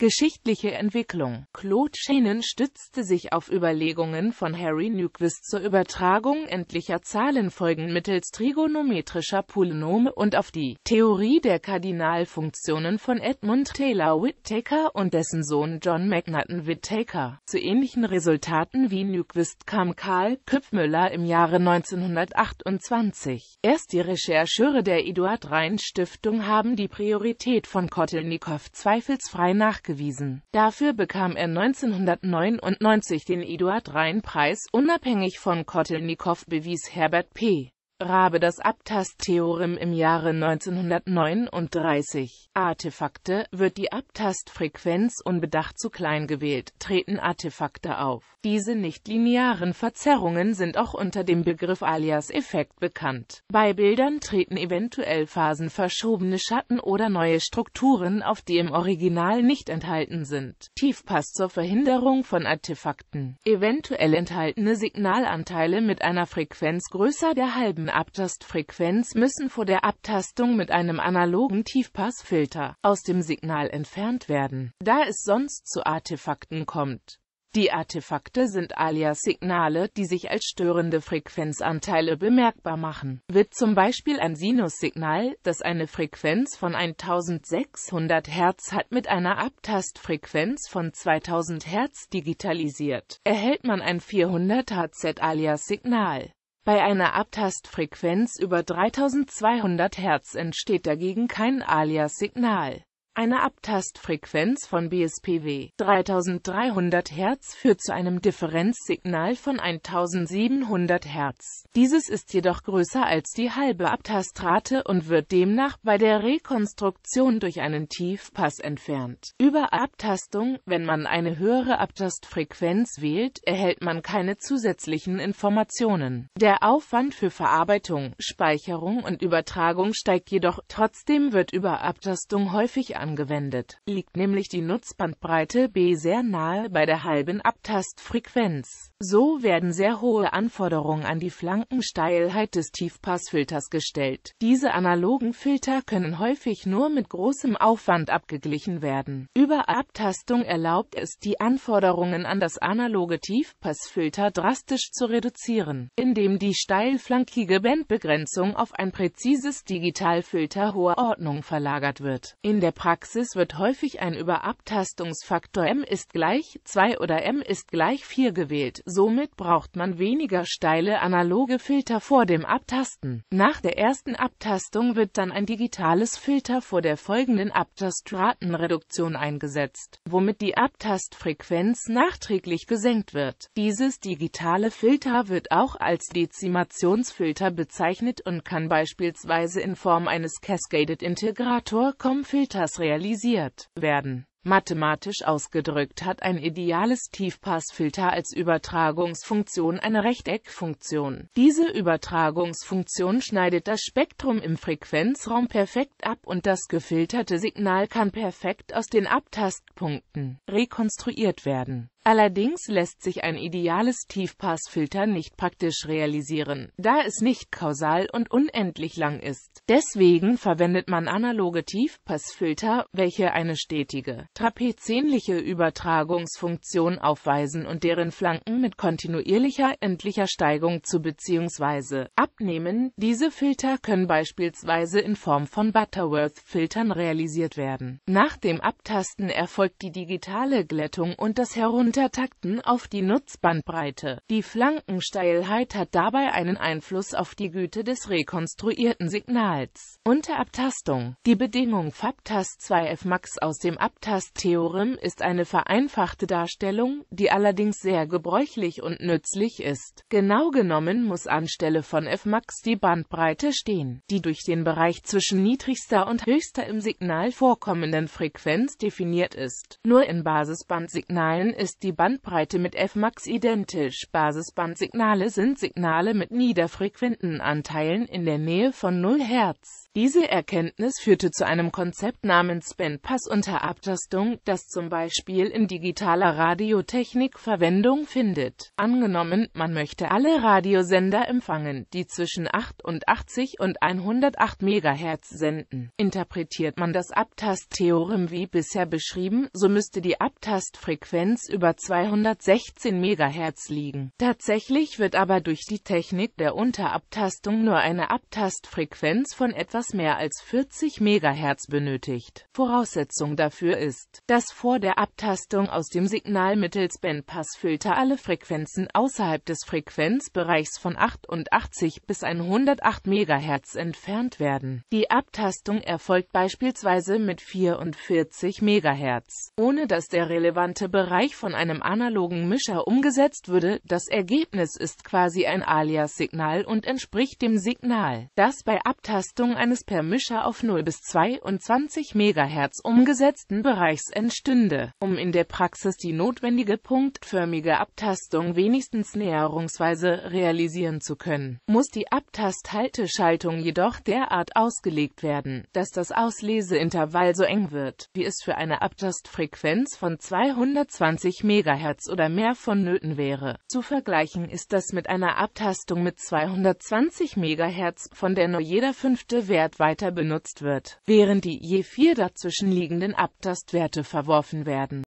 Geschichtliche Entwicklung Claude Shannon stützte sich auf Überlegungen von Harry Nyquist zur Übertragung endlicher Zahlenfolgen mittels trigonometrischer Polynome und auf die Theorie der Kardinalfunktionen von Edmund Taylor Whittaker und dessen Sohn John Magnaton Whittaker. Zu ähnlichen Resultaten wie Nyquist kam Karl Köpfmüller im Jahre 1928. Erst die Rechercheure der Eduard Rhein Stiftung haben die Priorität von Kotelnikow zweifelsfrei nachgewiesen nachgewiesen. Dafür bekam er 1999 den eduard rhein preis Unabhängig von Kotelnikow bewies Herbert P. Rabe das Abtasttheorem im Jahre 1939. Artefakte wird die Abtastfrequenz unbedacht zu klein gewählt, treten Artefakte auf. Diese nichtlinearen Verzerrungen sind auch unter dem Begriff Alias-Effekt bekannt. Bei Bildern treten eventuell phasenverschobene Schatten oder neue Strukturen, auf die im Original nicht enthalten sind. Tiefpass zur Verhinderung von Artefakten. Eventuell enthaltene Signalanteile mit einer Frequenz größer der halben Abtastfrequenz müssen vor der Abtastung mit einem analogen Tiefpassfilter aus dem Signal entfernt werden, da es sonst zu Artefakten kommt. Die Artefakte sind alias Signale, die sich als störende Frequenzanteile bemerkbar machen. Wird zum Beispiel ein Sinussignal, das eine Frequenz von 1600 Hz hat, mit einer Abtastfrequenz von 2000 Hz digitalisiert, erhält man ein 400 Hz alias Signal. Bei einer Abtastfrequenz über 3200 Hz entsteht dagegen kein Alias-Signal eine Abtastfrequenz von BSPW 3300 Hz führt zu einem Differenzsignal von 1700 Hz. Dieses ist jedoch größer als die halbe Abtastrate und wird demnach bei der Rekonstruktion durch einen Tiefpass entfernt. Über Abtastung, wenn man eine höhere Abtastfrequenz wählt, erhält man keine zusätzlichen Informationen. Der Aufwand für Verarbeitung, Speicherung und Übertragung steigt jedoch, trotzdem wird über Abtastung häufig angeboten angewendet, liegt nämlich die Nutzbandbreite b sehr nahe bei der halben Abtastfrequenz so werden sehr hohe Anforderungen an die Flankensteilheit des Tiefpassfilters gestellt. Diese analogen Filter können häufig nur mit großem Aufwand abgeglichen werden. Über Abtastung erlaubt es, die Anforderungen an das analoge Tiefpassfilter drastisch zu reduzieren, indem die steilflankige Bandbegrenzung auf ein präzises Digitalfilter hoher Ordnung verlagert wird. In der Praxis wird häufig ein Überabtastungsfaktor m ist gleich 2 oder m ist gleich 4 gewählt Somit braucht man weniger steile analoge Filter vor dem Abtasten. Nach der ersten Abtastung wird dann ein digitales Filter vor der folgenden Abtastratenreduktion eingesetzt, womit die Abtastfrequenz nachträglich gesenkt wird. Dieses digitale Filter wird auch als Dezimationsfilter bezeichnet und kann beispielsweise in Form eines Cascaded Integrator COM-Filters realisiert werden. Mathematisch ausgedrückt hat ein ideales Tiefpassfilter als Übertragungsfunktion eine Rechteckfunktion. Diese Übertragungsfunktion schneidet das Spektrum im Frequenzraum perfekt ab und das gefilterte Signal kann perfekt aus den Abtastpunkten rekonstruiert werden Allerdings lässt sich ein ideales Tiefpassfilter nicht praktisch realisieren, da es nicht kausal und unendlich lang ist. Deswegen verwendet man analoge Tiefpassfilter, welche eine stetige, trapezähnliche Übertragungsfunktion aufweisen und deren Flanken mit kontinuierlicher endlicher Steigung zu bzw. abnehmen. Diese Filter können beispielsweise in Form von Butterworth-Filtern realisiert werden. Nach dem Abtasten erfolgt die digitale Glättung und das Herunterfahren Untertakten auf die Nutzbandbreite. Die Flankensteilheit hat dabei einen Einfluss auf die Güte des rekonstruierten Signals. Unter Abtastung Die Bedingung Fabtast 2f max aus dem Abtasttheorem ist eine vereinfachte Darstellung, die allerdings sehr gebräuchlich und nützlich ist. Genau genommen muss anstelle von f max die Bandbreite stehen, die durch den Bereich zwischen niedrigster und höchster im Signal vorkommenden Frequenz definiert ist. Nur in Basisbandsignalen ist ist die Bandbreite mit Fmax identisch. Basisbandsignale sind Signale mit niederfrequenten Anteilen in der Nähe von 0 Hertz. Diese Erkenntnis führte zu einem Konzept namens Bandpass unter Abtastung, das zum Beispiel in digitaler Radiotechnik Verwendung findet. Angenommen, man möchte alle Radiosender empfangen, die zwischen 88 und 108 MHz senden. Interpretiert man das Abtasttheorem wie bisher beschrieben, so müsste die Abtastfrequenz über über 216 MHz liegen. Tatsächlich wird aber durch die Technik der Unterabtastung nur eine Abtastfrequenz von etwas mehr als 40 MHz benötigt. Voraussetzung dafür ist, dass vor der Abtastung aus dem Signal mittels Bandpassfilter alle Frequenzen außerhalb des Frequenzbereichs von 88 bis 108 MHz entfernt werden. Die Abtastung erfolgt beispielsweise mit 44 MHz, ohne dass der relevante Bereich von einem analogen Mischer umgesetzt würde, das Ergebnis ist quasi ein Alias-Signal und entspricht dem Signal, das bei Abtastung eines per Mischer auf 0 bis 22 MHz umgesetzten Bereichs entstünde. Um in der Praxis die notwendige punktförmige Abtastung wenigstens näherungsweise realisieren zu können, muss die Abtasthalteschaltung jedoch derart ausgelegt werden, dass das Ausleseintervall so eng wird, wie es für eine Abtastfrequenz von 220 MHz Megahertz oder mehr vonnöten wäre. Zu vergleichen ist das mit einer Abtastung mit 220 Megahertz, von der nur jeder fünfte Wert weiter benutzt wird, während die je vier dazwischen liegenden Abtastwerte verworfen werden